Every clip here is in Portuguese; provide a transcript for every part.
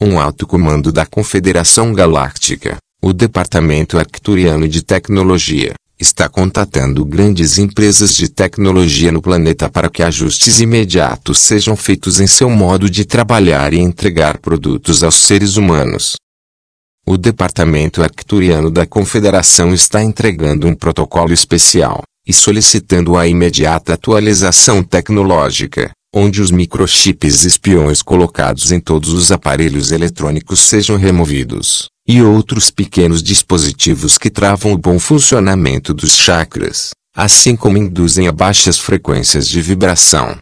um alto comando da Confederação Galáctica, o Departamento Acturiano de Tecnologia, está contatando grandes empresas de tecnologia no planeta para que ajustes imediatos sejam feitos em seu modo de trabalhar e entregar produtos aos seres humanos. O Departamento Acturiano da Confederação está entregando um protocolo especial e solicitando a imediata atualização tecnológica onde os microchips espiões colocados em todos os aparelhos eletrônicos sejam removidos, e outros pequenos dispositivos que travam o bom funcionamento dos chakras, assim como induzem a baixas frequências de vibração.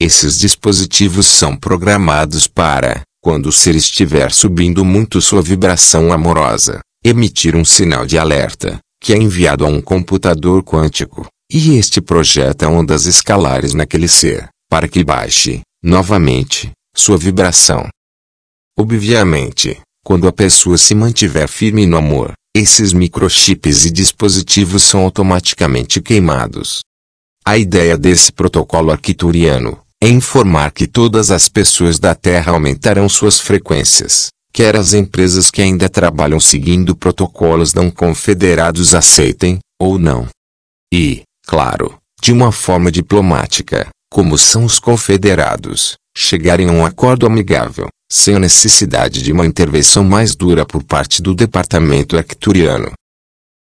Esses dispositivos são programados para, quando o ser estiver subindo muito sua vibração amorosa, emitir um sinal de alerta, que é enviado a um computador quântico, e este projeta ondas escalares naquele ser para que baixe, novamente, sua vibração. Obviamente, quando a pessoa se mantiver firme no amor, esses microchips e dispositivos são automaticamente queimados. A ideia desse protocolo arquituriano é informar que todas as pessoas da Terra aumentarão suas frequências, quer as empresas que ainda trabalham seguindo protocolos não confederados aceitem, ou não. E, claro, de uma forma diplomática, como são os confederados, chegarem a um acordo amigável, sem a necessidade de uma intervenção mais dura por parte do departamento arcturiano.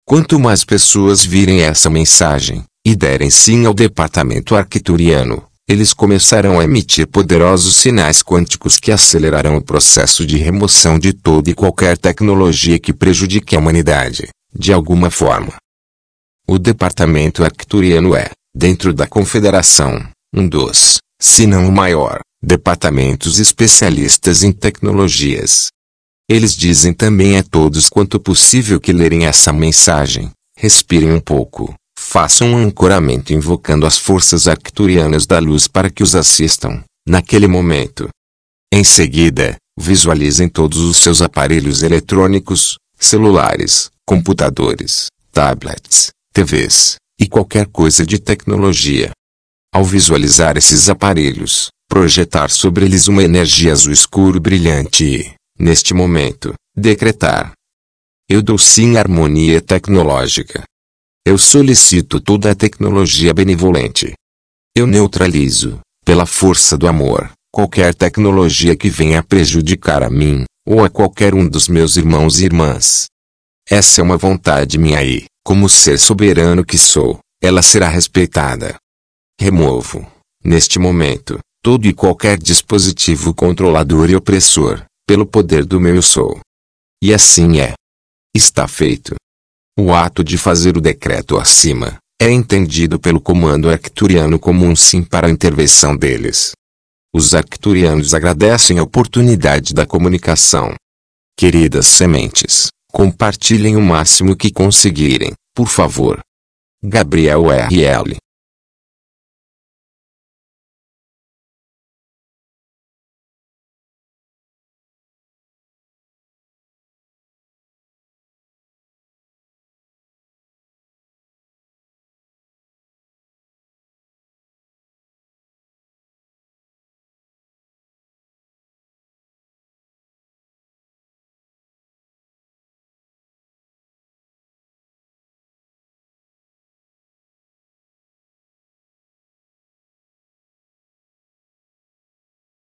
Quanto mais pessoas virem essa mensagem, e derem sim ao departamento arcturiano, eles começarão a emitir poderosos sinais quânticos que acelerarão o processo de remoção de toda e qualquer tecnologia que prejudique a humanidade, de alguma forma. O departamento arcturiano é, dentro da confederação, um dos, se não o maior, departamentos especialistas em tecnologias. Eles dizem também a todos quanto possível que lerem essa mensagem, respirem um pouco, façam um ancoramento invocando as forças acturianas da luz para que os assistam, naquele momento. Em seguida, visualizem todos os seus aparelhos eletrônicos, celulares, computadores, tablets, TVs, e qualquer coisa de tecnologia, ao visualizar esses aparelhos, projetar sobre eles uma energia azul escuro brilhante e, neste momento, decretar: Eu dou sim harmonia tecnológica. Eu solicito toda a tecnologia benevolente. Eu neutralizo, pela força do amor, qualquer tecnologia que venha prejudicar a mim, ou a qualquer um dos meus irmãos e irmãs. Essa é uma vontade minha e, como ser soberano que sou, ela será respeitada. Removo, neste momento, todo e qualquer dispositivo controlador e opressor, pelo poder do meu eu sou. E assim é. Está feito. O ato de fazer o decreto acima é entendido pelo comando arcturiano como um sim para a intervenção deles. Os arcturianos agradecem a oportunidade da comunicação. Queridas sementes, compartilhem o máximo que conseguirem, por favor. Gabriel R.L.